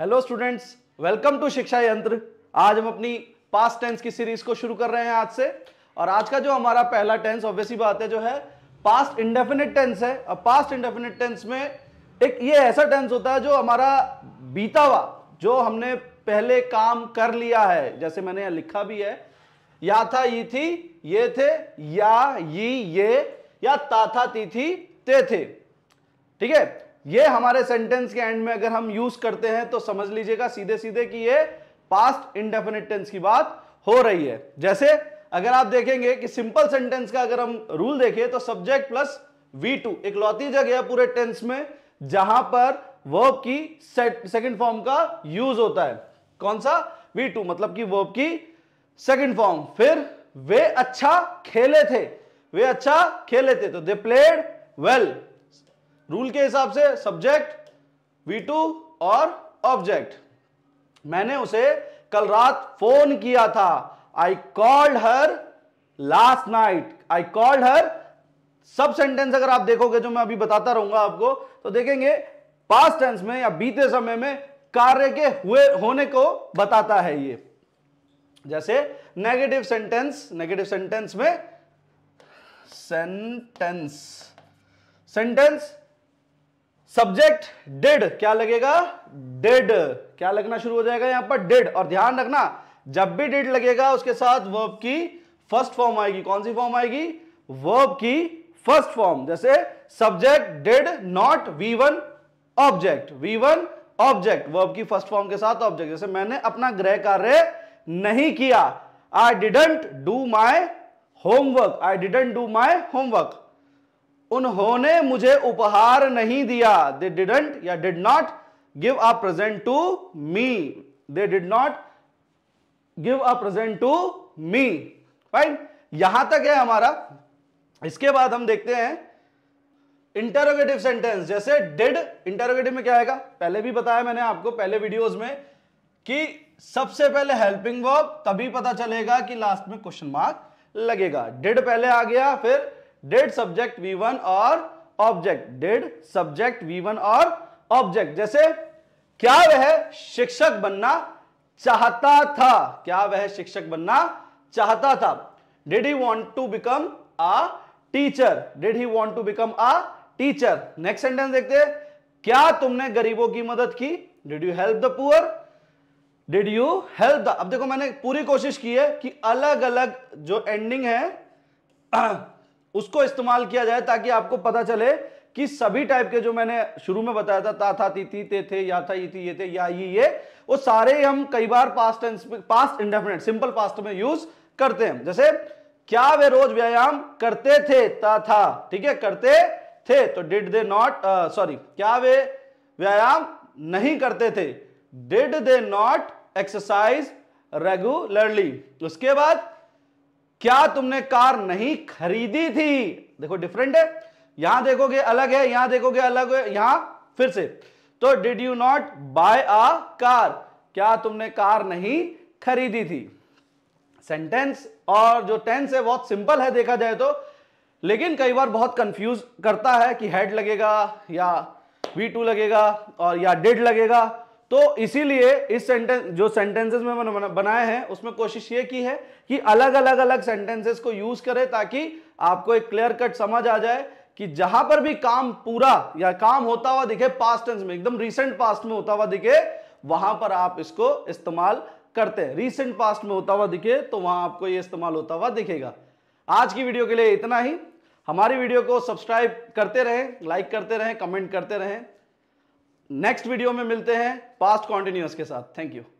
hello students welcome to शिक्षा यंत्र आज हम अपनी पास्ट टेंस की सीरीज को शुरू कर रहे हैं आज से और आज का जो हमारा पहला टेंस ऑब्वियसली बात है जो है पास्ट इंडेफिनिट टेंस है अब पास्ट इंडेफिनिट टेंस में एक ये ऐसा टेंस होता है जो हमारा बीता हुआ जो हमने पहले काम कर लिया है जैसे मैंने यहां लिखा भी है या था ये थी ये थे या ये ये या ता था ती थी ते थे ठीक है ये हमारे सेंटेंस के एंड में अगर हम यूज करते हैं तो समझ लीजिएगा सीधे सीधे कि ये पास्ट इंडेफिनिट टेंस की बात हो रही है जैसे अगर आप देखेंगे कि सिंपल सेंटेंस का अगर हम रूल देखें तो सब्जेक्ट प्लस वी टू एक लौती जगह है पूरे टेंस में जहां पर वर्ब की सेकंड फॉर्म का यूज होता है कौन सा वी टू मतलब कि वर्ब की सेकंड फॉर्म फिर वे अच्छा खेले थे वे अच्छा खेले थे तो दे प्लेड वेल रूल के हिसाब से सब्जेक्ट वी टू और ऑब्जेक्ट मैंने उसे कल रात फोन किया था I called her last night I called her सब सेंटेंस अगर आप देखोगे जो मैं अभी बताता रहूंगा आपको तो देखेंगे पास्ट टेंस में या बीते समय में कार्य के हुए होने को बताता है ये जैसे नेगेटिव सेंटेंस नेगेटिव सेंटेंस में सेंटेंस सेंटेंस सब्जेक्ट डेड क्या लगेगा डेड क्या लगना शुरू हो जाएगा यहां पर डेड और ध्यान रखना जब भी डेड लगेगा उसके साथ वर्ब की फर्स्ट फॉर्म आएगी कौन सी फॉर्म आएगी वर्ब की फर्स्ट फॉर्म जैसे subject did not V one object V one object verb की फर्स्ट फॉर्म के साथ ऑब्जेक्ट जैसे मैंने अपना गृह कार्य नहीं किया I didn't do my homework I didn't do my homework उन्होंने मुझे उपहार नहीं दिया दे डिडंट या did not give a present to me they did not give a present to me right यहां तक है हमारा इसके बाद हम देखते हैं इंटरोगेटिव सेंटेंस जैसे डिड इंटरोगेटिव में क्या आएगा पहले भी बताया मैंने आपको पहले वीडियोस में कि सबसे पहले हेल्पिंग वर्ब तभी पता चलेगा कि लास्ट में क्वेश्चन मार्क लगेगा डिड पहले आ गया फिर डेड सब्जेक्ट वी वन और object did subject V one और ऑब्जेक्ट जैसे क्या वह शिक्षक बनना चाहता था क्या वह शिक्षक बनना चाहता था did he want to become a teacher did he want to become a teacher next sentence देखते क्या तुमने गरीबों की मदद की did you help the poor did you help the अब देखो मैंने पूरी कोशिश की है कि अलग अलग जो एंडिंग है उसको इस्तेमाल किया जाए ताकि आपको पता चले कि सभी टाइप के जो मैंने शुरू में बताया था ता था ती थी ते थे या था ये थी ये थे या ये ये वो सारे हम कई बार past tense past indefinite simple past में यूज करते हैं जैसे क्या वे रोज व्यायाम करते थे ता था ठीक है करते थे तो डिड दे नॉट सॉरी क्या वे व्यायाम नहीं करते थे did they not exercise regularly उसके बाद क्या तुमने कार नहीं खरीदी थी देखो डिफरेंट है यहां देखोगे अलग है यहां देखोगे अलग है यहां फिर से तो did you not buy a car क्या तुमने कार नहीं खरीदी थी सेंटेंस और जो टेंस है बहुत सिंपल है देखा जाए तो लेकिन कई बार बहुत कंफ्यूज करता है कि हेड लगेगा या वी टू लगेगा और या डिड लगेगा तो इसीलिए इस सेंटेंस जो सेंटेंसेस में बनाए हैं उसमें कोशिश ये की है कि अलग अलग अलग सेंटेंसेस को यूज करें ताकि आपको एक क्लियर कट समझ आ जाए कि जहां पर भी काम पूरा या काम होता हुआ दिखे पास्ट टेंस में एकदम रिसेंट पास्ट में होता हुआ दिखे वहां पर आप इसको इस्तेमाल करते हैं रिसेंट पास्ट में होता हुआ दिखे तो वहां आपको ये इस्तेमाल होता हुआ दिखेगा आज की वीडियो के लिए इतना ही हमारी वीडियो को सब्सक्राइब करते रहें लाइक करते रहें कमेंट करते रहें नेक्स्ट वीडियो में मिलते हैं पास्ट कॉन्टिन्यूस के साथ थैंक यू